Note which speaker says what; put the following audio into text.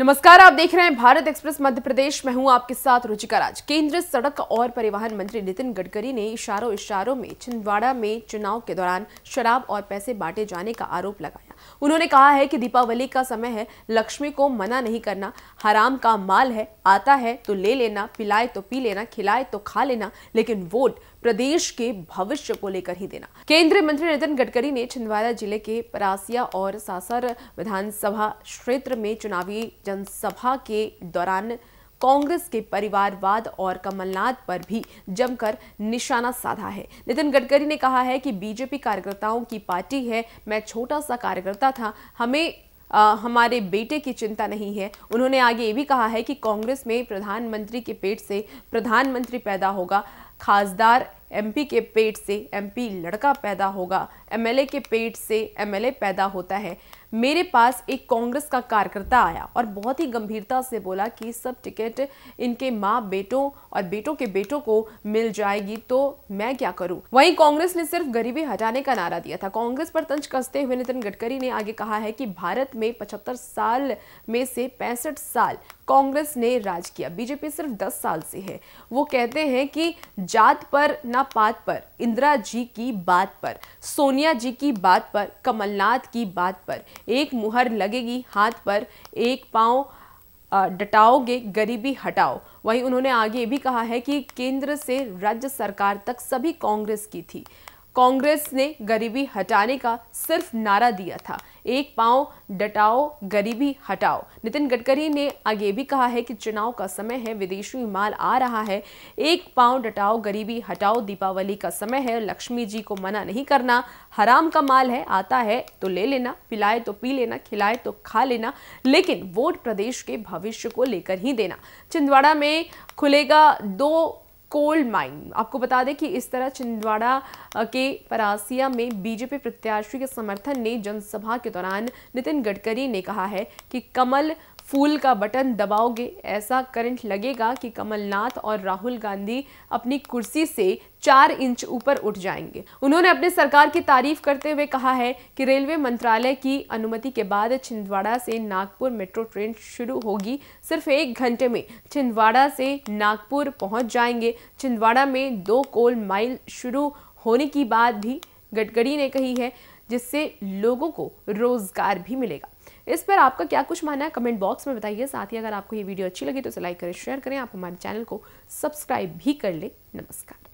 Speaker 1: नमस्कार आप देख रहे हैं भारत एक्सप्रेस मध्य प्रदेश में हूं आपके साथ रुचिका राज केंद्रीय सड़क और परिवहन मंत्री नितिन गडकरी ने इशारों इशारों में छिंदवाड़ा में चुनाव के दौरान शराब और पैसे बांटे जाने का आरोप लगाया उन्होंने कहा है कि दीपावली का समय है लक्ष्मी को मना नहीं करना हराम का माल है आता है तो ले लेना पिलाए तो पी लेना खिलाए तो खा लेना लेकिन वोट प्रदेश के भविष्य को लेकर ही देना केंद्रीय मंत्री नितिन गडकरी ने छिंदवाड़ा जिले के परासिया और सासर विधानसभा क्षेत्र में चुनावी जनसभा के दौरान कांग्रेस के परिवारवाद और कमलनाथ पर भी जमकर निशाना साधा है नितिन गडकरी ने कहा है कि बीजेपी कार्यकर्ताओं की पार्टी है मैं छोटा सा कार्यकर्ता था हमें आ, हमारे बेटे की चिंता नहीं है उन्होंने आगे ये भी कहा है कि कांग्रेस में प्रधानमंत्री के पेट से प्रधानमंत्री पैदा होगा खासदार एमपी के पेट से एमपी लड़का पैदा होगा एमएलए के पेट से एमएलए पैदा होता है मेरे पास एक कांग्रेस का कार्यकर्ता आया और बहुत ही गंभीरता से बोला कि सब टिकट इनके माँ बेटों और बेटों के बेटों को मिल जाएगी तो मैं क्या करूं वहीं कांग्रेस ने सिर्फ गरीबी हटाने का नारा दिया था कांग्रेस पर तंज कसते हुए नितिन गडकरी ने आगे कहा है कि भारत में पचहत्तर साल में से पैंसठ साल कांग्रेस ने राज किया बीजेपी सिर्फ दस साल से है वो कहते हैं कि जात पर ना पात पर इंदिरा जी की बात पर सोनिया जी की बात पर कमलनाथ की बात पर एक मुहर लगेगी हाथ पर एक पांव डटाओगे गरीबी हटाओ वहीं उन्होंने आगे भी कहा है कि केंद्र से राज्य सरकार तक सभी कांग्रेस की थी कांग्रेस ने गरीबी हटाने का सिर्फ नारा दिया था एक पांव डटाओ गरीबी हटाओ नितिन गडकरी ने आगे भी कहा है कि चुनाव का समय है विदेशी माल आ रहा है एक पांव डटाओ गरीबी हटाओ दीपावली का समय है लक्ष्मी जी को मना नहीं करना हराम का माल है आता है तो ले लेना पिलाए तो पी लेना खिलाए तो खा लेना लेकिन वोट प्रदेश के भविष्य को लेकर ही देना छिंदवाड़ा में खुलेगा दो कोल माइन आपको बता दें कि इस तरह छिंदवाड़ा के परासिया में बीजेपी प्रत्याशी के समर्थन ने जनसभा के दौरान नितिन गडकरी ने कहा है कि कमल फूल का बटन दबाओगे ऐसा करंट लगेगा कि कमलनाथ और राहुल गांधी अपनी कुर्सी से चार इंच ऊपर उठ जाएंगे उन्होंने अपने सरकार की तारीफ करते हुए कहा है कि रेलवे मंत्रालय की अनुमति के बाद छिंदवाड़ा से नागपुर मेट्रो ट्रेन शुरू होगी सिर्फ एक घंटे में छिंदवाड़ा से नागपुर पहुंच जाएंगे छिंदवाड़ा में दो कोल माइल शुरू होने की बात भी गडकरी ने कही है जिससे लोगों को रोजगार भी मिलेगा इस पर आपका क्या कुछ मानना है कमेंट बॉक्स में बताइए साथ ही अगर आपको ये वीडियो अच्छी लगी तो इसे लाइक करें शेयर करें आप हमारे चैनल को सब्सक्राइब भी कर लें नमस्कार